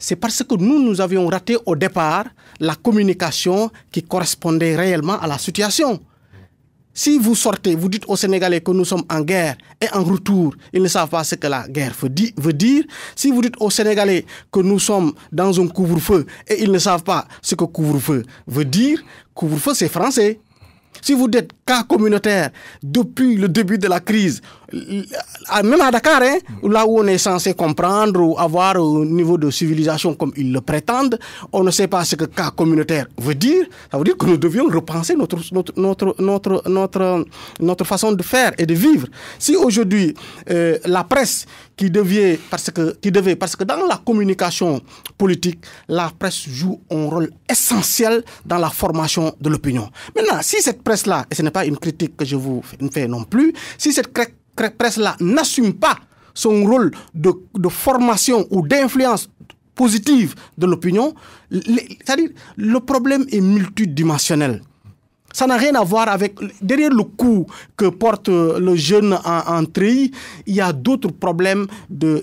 c'est parce que nous, nous avions raté au départ la communication qui correspondait réellement à la situation. Si vous sortez, vous dites aux Sénégalais que nous sommes en guerre et en retour, ils ne savent pas ce que la guerre veut dire. Si vous dites aux Sénégalais que nous sommes dans un couvre-feu et ils ne savent pas ce que couvre-feu veut dire, couvre-feu c'est français. Si vous dites cas communautaire, depuis le début de la crise, ah, même à Dakar, hein, là où on est censé comprendre ou avoir un niveau de civilisation comme ils le prétendent, on ne sait pas ce que cas communautaire veut dire. Ça veut dire que nous devions repenser notre, notre, notre, notre, notre, façon de faire et de vivre. Si aujourd'hui, euh, la presse qui devait, parce que, qui devait, parce que dans la communication politique, la presse joue un rôle essentiel dans la formation de l'opinion. Maintenant, si cette presse-là, et ce n'est pas une critique que je vous fais non plus, si cette presse-là n'assume pas son rôle de, de formation ou d'influence positive de l'opinion, c'est-à-dire le problème est multidimensionnel. Ça n'a rien à voir avec... Derrière le coup que porte euh, le jeune en, tri, il y a d'autres problèmes de,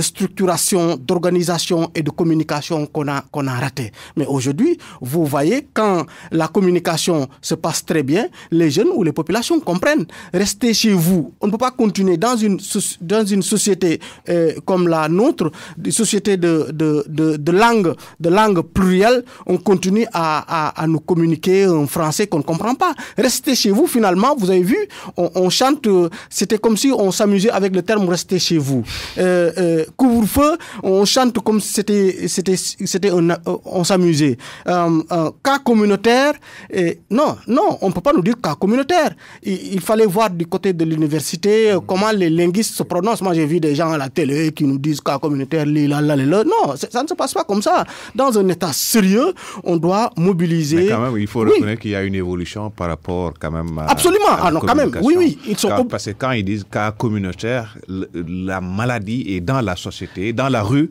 structuration, d'organisation et de communication qu'on a, qu'on a raté. Mais aujourd'hui, vous voyez, quand la communication se passe très bien, les jeunes ou les populations comprennent. Restez chez vous. On ne peut pas continuer dans une, dans une société euh, comme la nôtre, une société de, de, de, langue, plurielle, on continue à nous communiquer en français qu'on ne comprend pas. Restez chez vous, finalement, vous avez vu, on, chante, euh, c'était comme si on s'amusait avec le terme rester chez vous. Euh, euh, couvre-feu, on chante comme si c'était, c'était, c'était, on s'amusait. cas communautaire, et non, non, on ne peut pas nous dire cas communautaire. Il, fallait voir du côté de l'université comment les linguistes se prononcent. Moi, j'ai vu des gens à la télé qui nous disent cas communautaire, li, la, la, Non, ça ne se passe pas comme ça. Dans un État sérieux, on doit mobiliser. Mais quand même, il faut reconnaître qu'il y a eu une évolution par rapport quand même à. Absolument, ah non, quand même, oui, oui. Ils sont parce que quand ils disent cas communautaire, la maladie est dans la société, dans la rue,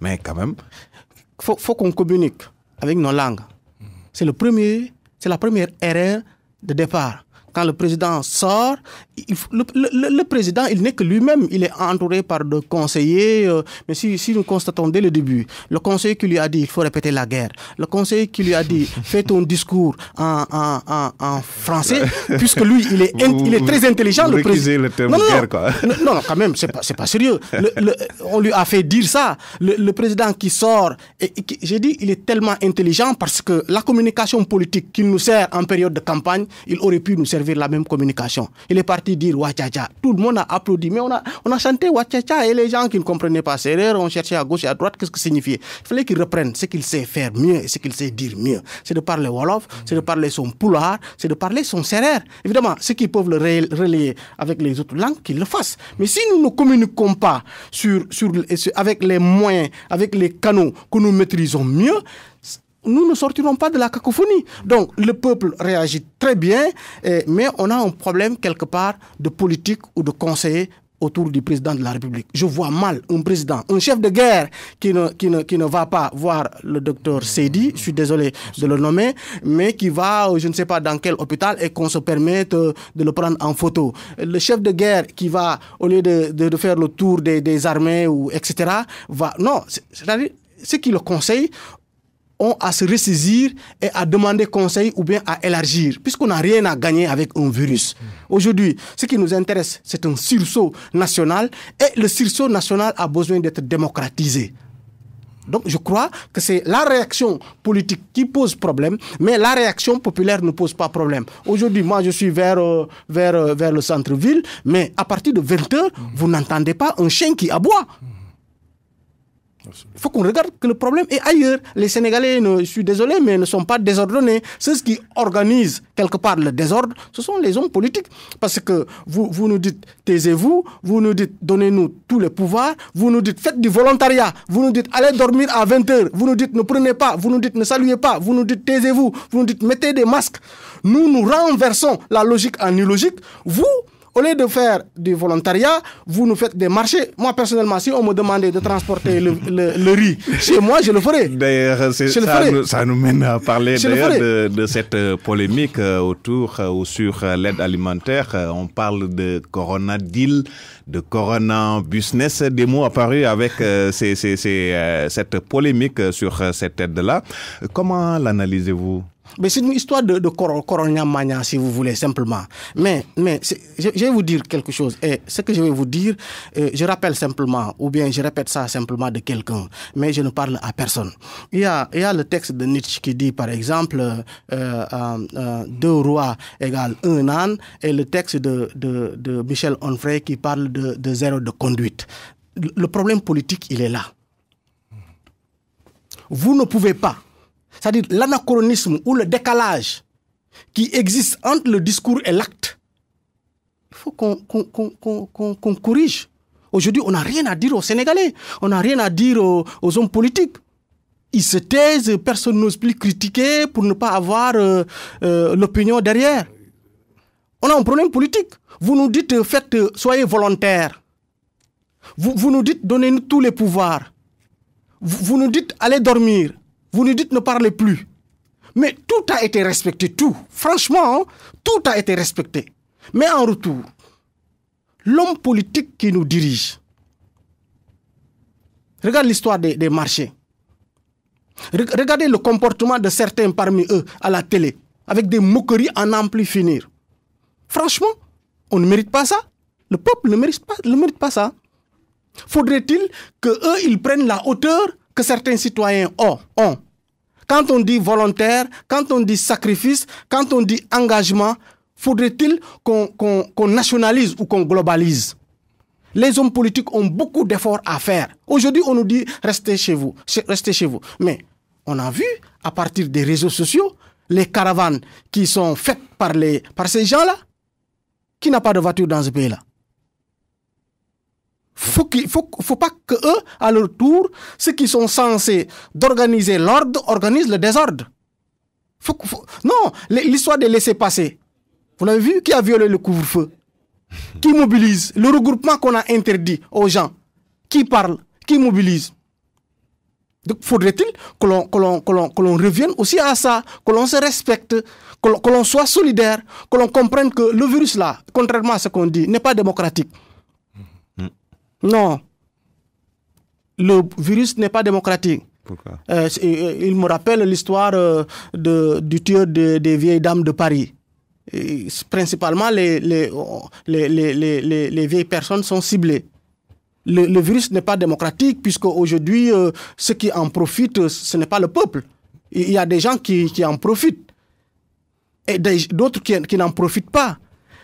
mais quand même. faut, faut qu'on communique avec nos langues. C'est le premier, c'est la première erreur de départ. Quand le président sort, le, président, il n'est que lui-même. Il est entouré par de conseillers. Euh, mais si, si, nous constatons dès le début, le conseiller qui lui a dit, il faut répéter la guerre, le conseiller qui lui a dit, [laughs] fais ton discours en, français, [laughs] puisque lui, il est, il est très intelligent. Vous le président. le terme guerre, quoi. Non, non, quand même, c'est pas, pas sérieux. [laughs] on lui a fait dire ça. Le, président qui sort, j'ai dit, il est tellement intelligent parce que la communication politique qu'il nous sert en période de campagne, il aurait pu nous servir la même communication. Il est parti dire Wachacha. Tout le monde a applaudi, mais on a, on a chanté Wachacha et les gens qui ne comprenaient pas ces ont cherché à gauche et à droite qu'est-ce que signifiait. Il fallait qu'ils reprennent ce qu'il sait faire mieux et ce qu'il sait dire mieux. C'est de parler Wolof, c'est de parler son poulard, c'est de parler son serrère. Évidemment, ceux qui peuvent le relayer avec les autres langues, qu'ils le fassent. Mais si nous ne communiquons pas sur, sur, avec les moyens, avec les canaux que nous maîtrisons mieux, nous ne sortirons pas de la cacophonie. Donc le peuple réagit très bien, mais on a un problème quelque part de politique ou de conseiller autour du président de la République. Je vois mal un président, un chef de guerre qui ne, qui ne, qui ne va pas voir le docteur Seydi, je suis désolé de le nommer, mais qui va, euh, je ne sais pas dans quel hôpital, et qu'on se permette euh, de le prendre en photo. Le chef de guerre qui va, au lieu de, de, faire le tour des, des armées, ou etc., va... Non, c'est-à-dire, ce qui le conseille, ont à se ressaisir et à demander conseil ou bien à élargir, puisqu'on n'a rien à gagner avec un virus. Aujourd'hui, ce qui nous intéresse, c'est un sursaut national et le sursaut national a besoin d'être démocratisé. Donc je crois que c'est la réaction politique qui pose problème, mais la réaction populaire ne pose pas problème. Aujourd'hui, moi je suis vers, euh, vers, euh, vers le centre-ville, mais à partir de 20h, vous n'entendez pas un chien qui aboie. Il faut qu'on regarde que le problème est ailleurs. Les Sénégalais, je suis désolé, mais ne sont pas désordonnés. Ceux qui organisent quelque part le désordre, ce sont les hommes politiques. Parce que vous, vous nous dites taisez-vous, vous nous dites donnez-nous tous les pouvoirs, vous nous dites faites du volontariat, vous nous dites allez dormir à 20 h vous nous dites ne prenez pas, vous nous dites ne saluez pas, vous nous dites taisez-vous, vous nous dites mettez des masques. Nous nous renversons la logique en illogique. Vous, au lieu de faire du volontariat, vous nous faites des marchés. Moi, personnellement, si on me demandait de transporter le, riz chez moi, je le ferais. D'ailleurs, ça, nous mène à parler de, cette euh, polémique euh, autour euh, ou sur l'aide alimentaire. On parle de Corona Deal, de Corona Business, des mots apparus avec cette polémique sur cette aide-là. Comment l'analysez-vous mais c'est une histoire de, de coronia si vous voulez, simplement. Mais, mais je, vais vous dire quelque chose. Et ce que je vais vous dire, euh, je rappelle simplement, ou bien je répète ça simplement de quelqu'un, mais je ne parle à personne. Il y a, il y a le texte de Nietzsche qui dit, par exemple, euh, euh, deux rois égale un âne, et le texte de, de, Michel Onfray qui parle de zéro de conduite. Le problème politique, il est là. Vous ne pouvez pas c'est-à-dire l'anachronisme ou le décalage qui existe entre le discours et l'acte, il faut qu'on corrige. Aujourd'hui, on n'a rien à dire aux Sénégalais, on n'a rien à dire aux, hommes politiques. Ils se taisent, personne n'ose plus critiquer pour ne pas avoir euh, euh, l'opinion derrière. On a un problème politique. Vous nous dites, euh, faites, soyez volontaires. Vous, nous dites, donnez-nous tous les pouvoirs. vous nous dites, allez dormir. Vous nous dites ne parlez plus. Mais tout a été respecté, tout. Franchement, tout a été respecté. Mais en retour, l'homme politique qui nous dirige, regarde l'histoire des, marchés. Regardez le comportement de certains parmi eux à la télé, avec des moqueries en ampli finir. Franchement, on ne mérite pas ça. Le peuple ne mérite pas, mérite pas ça. Faudrait-il que ils prennent la hauteur certains citoyens ont. Quand on dit volontaire, quand on dit sacrifice, quand on dit engagement, faudrait-il qu'on nationalise ou qu'on globalise les hommes politiques ont beaucoup d'efforts à faire. Aujourd'hui, on nous dit restez chez vous, restez chez vous. Mais on a vu à partir des réseaux sociaux les caravanes qui sont faites par, ces gens-là. Qui n'ont pas de voiture dans ce pays-là il ne faut, faut pas que eux, à leur tour, ceux qui sont censés d'organiser l'ordre, organisent le désordre. non, l'histoire des laisser passer Vous l'avez vu Qui a violé le couvre-feu [laughs] Qui mobilise Le regroupement qu'on a interdit aux gens. Qui parle Qui mobilise Donc faudrait-il que l'on que l'on revienne aussi à ça, que l'on se respecte, que l'on soit solidaire, que l'on comprenne que le virus là, contrairement à ce qu'on dit, n'est pas démocratique. Non. Le virus n'est pas démocratique. Euh, euh, il me rappelle l'histoire euh, de du tueur des vieilles dames de Paris. principalement, les les, vieilles personnes sont ciblées. Le, virus n'est pas démocratique puisque aujourd'hui, ceux qui en profitent, ce n'est pas le peuple. Il y a des gens qui, en profitent et d'autres qui n'en profitent pas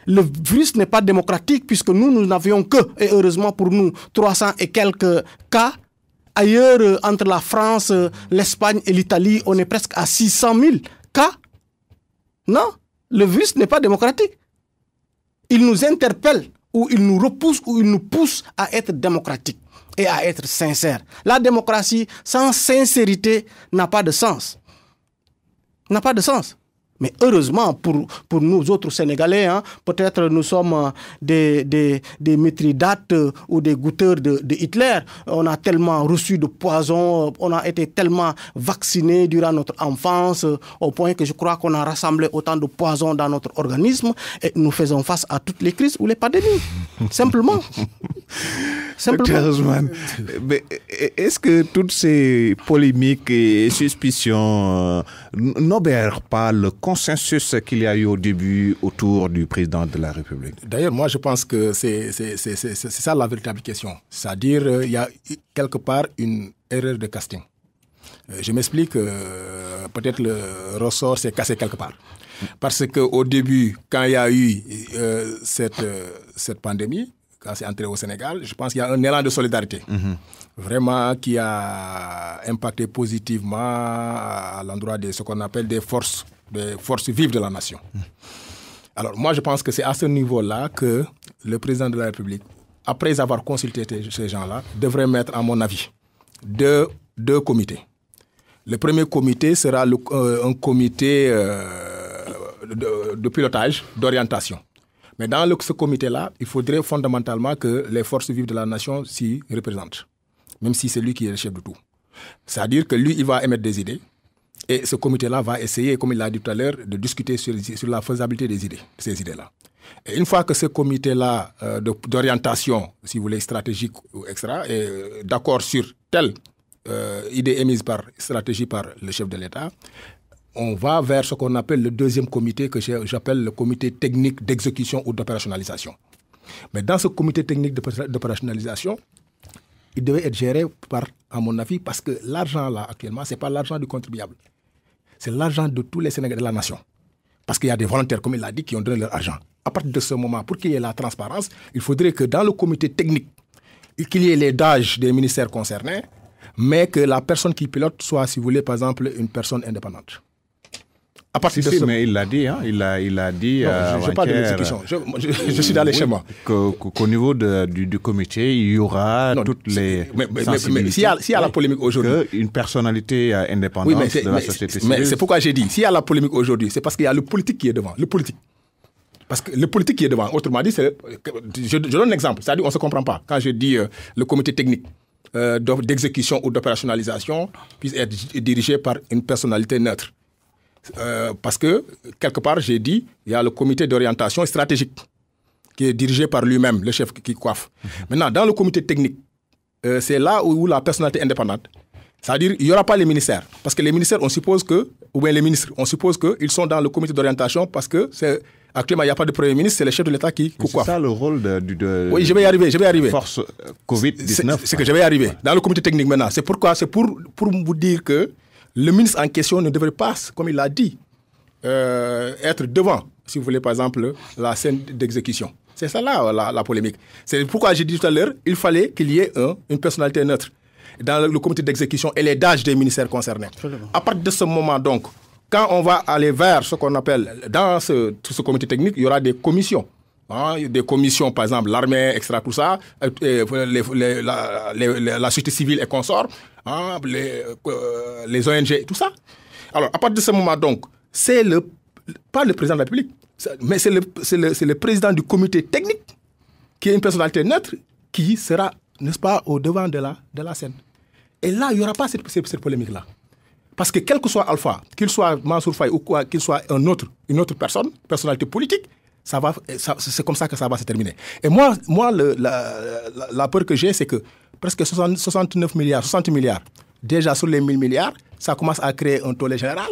le virus n'est pas démocratique puisque nous, nous n'avions que, et heureusement pour nous, 300 et quelques cas. Ailleurs, euh, entre la France, euh, l'Espagne et l'Italie, on est presque à 600 000 cas. Non, le virus n'est pas démocratique. Il nous interpelle ou il nous repousse ou il nous pousse à être démocratique et à être sincère. La démocratie sans sincérité n'a pas de sens. N'a pas de sens. Mais heureusement pour, pour nous autres Sénégalais, hein, peut-être nous sommes euh, des, des, des euh, ou des goûteurs de, Hitler. On a tellement reçu de poison, euh, on a été tellement vacciné durant notre enfance, au point que je crois qu'on a rassemblé autant de poison dans notre organisme et nous faisons face à toutes les crises ou les pandémies. [laughs] Simplement. Simplement. est-ce que toutes ces polémiques et suspicions n'obèrent pas le consensus qu'il y a eu au début autour du président de la République D'ailleurs, moi, je pense que c'est ça la véritable question. C'est-à-dire, euh, il y a quelque part une erreur de casting. Euh, je m'explique, euh, peut-être le ressort s'est cassé quelque part. Parce qu'au début, quand il y a eu cette, cette pandémie, quand c'est entré au Sénégal, je pense qu'il y a un élan de solidarité. Mm-hmm. Vraiment, qui a impacté positivement à l'endroit de ce qu'on appelle des forces des forces vives de la nation. Alors moi, je pense que c'est à ce niveau-là que le président de la République, après avoir consulté ces gens-là, devrait mettre, à mon avis, deux, deux comités. Le premier comité sera euh, un comité euh, de, pilotage, d'orientation. Mais dans ce comité-là, il faudrait fondamentalement que les forces vives de la nation s'y représentent, même si c'est lui qui est le chef de tout. C'est-à-dire que lui, il va émettre des idées, et ce comité-là va essayer, comme il l'a dit tout à l'heure, de discuter sur, la faisabilité des idées, ces idées-là. Et une fois que ce comité-là euh, d'orientation, si vous voulez, stratégique ou extra, est euh, d'accord sur telle euh, idée émise par stratégie par le chef de l'État, on va vers ce qu'on appelle le deuxième comité, que j'appelle le comité technique d'exécution ou d'opérationnalisation. Mais dans ce comité technique d'opérationnalisation, il devait être géré par, à mon avis, parce que l'argent là actuellement, ce n'est pas l'argent du contribuable. C'est l'argent de tous les Sénégalais de la nation. Parce qu'il y a des volontaires, comme il l'a dit, qui ont donné leur argent. À partir de ce moment, pour qu'il y ait la transparence, il faudrait que dans le comité technique, qu'il y ait les dages des ministères concernés, mais que la personne qui pilote soit, si vous voulez, par exemple, une personne indépendante mais il l'a dit, hein. il a, il a dit. Euh, je, parle de l'exécution. Je, suis dans les chemins. – schémas. Qu'au niveau du, comité, il y aura toutes les. Mais, mais, s'il y, a, la polémique aujourd'hui. Une personnalité euh, indépendante de la société civile. Mais c'est pourquoi j'ai dit, s'il y a la polémique aujourd'hui, c'est parce qu'il y a le politique qui est devant. Le politique. Parce que le politique qui est devant, autrement dit, c'est. je, donne un exemple, c'est-à-dire on ne se comprend pas. Quand je dis euh, le comité technique, d'exécution ou d'opérationnalisation puisse être dirigé par une personnalité neutre. Euh, parce que, quelque part, j'ai dit, il y a le comité d'orientation stratégique qui est dirigé par lui-même, le chef qui coiffe. Mhm. Maintenant, dans le comité technique, euh, c'est là où, la personnalité indépendante, c'est-à-dire il n'y aura pas les ministères. Parce que les ministères, on suppose que, ou bien les ministres, on suppose qu'ils sont dans le comité d'orientation parce que c'est Actuellement, il n'y a pas de Premier ministre, c'est le chef de l'État qui coiffe. C'est ça le rôle de, Oui, je vais y arriver, je vais y arriver. Force euh, Covid-19. C'est que je vais y arriver. Dans le comité technique maintenant. C'est pourquoi, c'est pour, pour vous dire que le ministre en question ne devrait pas, comme il l'a dit, euh, être devant, si vous voulez, par exemple, la scène d'exécution. C'est ça là la, polémique. C'est pourquoi j'ai dit tout à l'heure, il fallait qu'il y ait une personnalité neutre dans le, comité d'exécution et les dages des ministères concernés. À partir de ce moment donc, quand on va aller vers ce qu'on appelle, dans ce comité technique, il y aura des commissions a hein, des commissions, par exemple, l'armée, extra tout ça, euh, euh, la, société civile et consorts, hein, les, euh, ONG, tout ça. Alors, à partir de ce moment, donc, c'est le, pas le président de la République, mais c'est le, le, le, président du comité technique, qui est une personnalité neutre, qui sera, n'est-ce pas, au devant de la, de la scène. Et là, il n'y aura pas cette, cette polémique-là. Parce que quel que soit Alpha, qu'il soit Mansour Faye ou quoi, qu'il soit un autre, une autre personne, personnalité politique, ça va, c'est comme ça que ça va se terminer. Et moi, moi la, peur que j'ai, c'est que presque 69 milliards, 60 milliards, déjà sur les 1000 milliards, ça commence à créer un tollé général.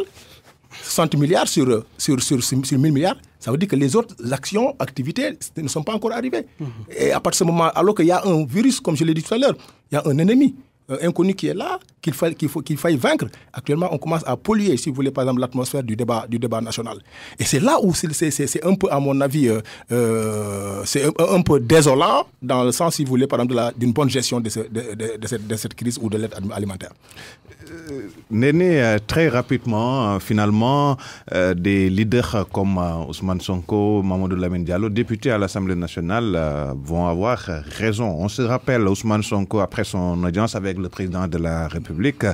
60 milliards sur, sur, sur, sur 1000 milliards, ça veut dire que les autres actions, activités ne sont pas encore arrivées. Mhm. Et à partir de ce moment, alors qu'il y a un virus, comme je l'ai dit tout à l'heure, il y a un ennemi inconnu qui est là, qu'il faille, qu'il faut, qu'il faille vaincre. Actuellement, on commence à polluer, si vous voulez, par exemple, l'atmosphère du débat, du débat national. Et c'est là où c'est, un peu, à mon avis, euh, euh, c'est un, peu désolant, dans le sens, si vous voulez, par exemple, de d'une bonne gestion de, de, cette, de cette crise ou de l'aide alimentaire. Euh, n'est euh, très rapidement, euh, finalement, des leaders comme Ousmane Sonko, Mamadou Lamine Diallo, députés à l'Assemblée nationale, vont avoir raison. On se rappelle, Ousmane Sonko, après son audience avec le président de la République,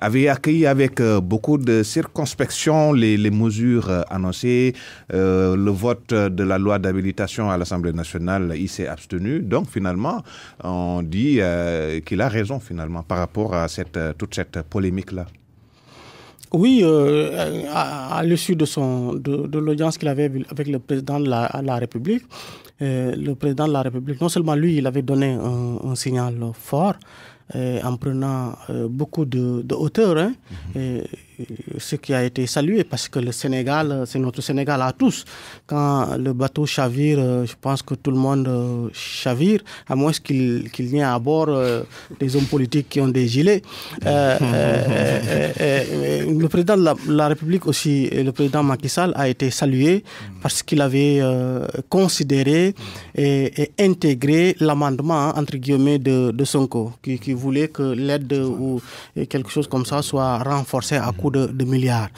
avait accueilli avec beaucoup de circonspection les, mesures annoncées. le vote de la loi d'habilitation à l'Assemblée nationale, il s'est abstenu. Donc, finalement, on dit qu'il a raison, finalement, par rapport à cette, toute cette polémique oui, euh, à, l'issue de, son, de, l'audience qu'il avait avec le président de la, République, euh, le président de la République, non seulement lui, il avait donné un signal fort, euh, en prenant euh, beaucoup de, hauteur, hein. mhm. ce qui a été salué parce que le Sénégal, euh, c'est notre Sénégal à tous. Quand le bateau chavire, je pense que tout le monde chavire, à moins qu'il qu n'y ait à bord des hommes politiques qui ont des gilets. [laughs] le président de la, République aussi, le président Macky Sall, a été salué mhm. parce qu'il avait considéré mhm. et, intégré l'amendement, hein, entre guillemets, de, de Sonko, qui voulait que l'aide ou quelque chose comme ça soit renforcée à mhm. coût de, milliards.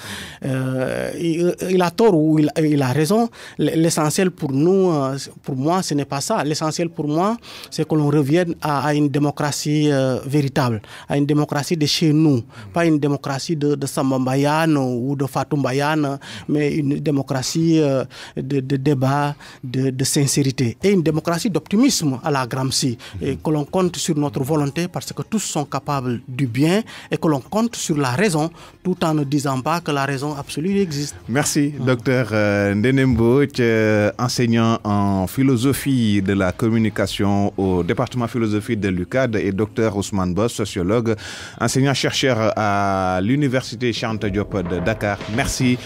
Euh, euh, il, a tort ou il, a raison. L'essentiel pour nous, euh, pour moi, ce n'est pas ça. L'essentiel pour moi, c'est que l'on revienne à, une démocratie véritable, à une démocratie de chez nous, mhm. pas une démocratie de, de Sambambayan ou de Fatumbayan, mhm. mais une démocratie de, débat, de, de, sincérité et une démocratie d'optimisme à la Gramsci, et que l'on compte sur notre volonté parce que tous sont capables du bien et que l'on compte sur la raison tout en ne disant pas que la raison absolue existe. Merci, docteur euh, Ndenembo, euh, enseignant en philosophie de la communication au département philosophie de l'UCAD et docteur Ousmane Boss, sociologue, enseignant-chercheur à l'université Chante Diop de Dakar. Merci.